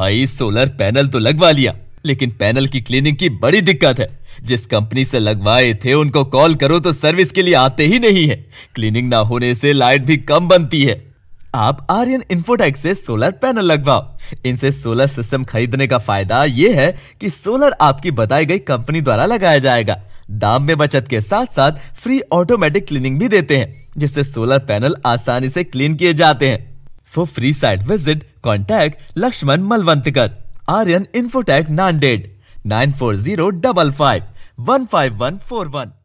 भाई solar panel तो लगवा लिया लेकिन पैनल की क्लीनिंग की बड़ी दिक्कत है जिस कंपनी से लगवाए थे उनको कॉल करो तो सर्विस के लिए आते ही नहीं है क्लीनिंग ना होने से लाइट भी कम बनती है आप आर्यन इन्फोटेक से सोलर पैनल लगवाओ इनसे सोलर सिस्टम खरीदने का फायदा ये है कि सोलर आपकी बताई गई कंपनी द्वारा लगाया जाएगा दाम में बचत के साथ साथ फ्री ऑटोमेटिक क्लीनिंग भी देते हैं जिससे सोलर पैनल आसानी से क्लीन किए जाते हैं for free site visit contact Laxman Malwantkar Aryan Infotech Nanded nine four zero double five one five one four one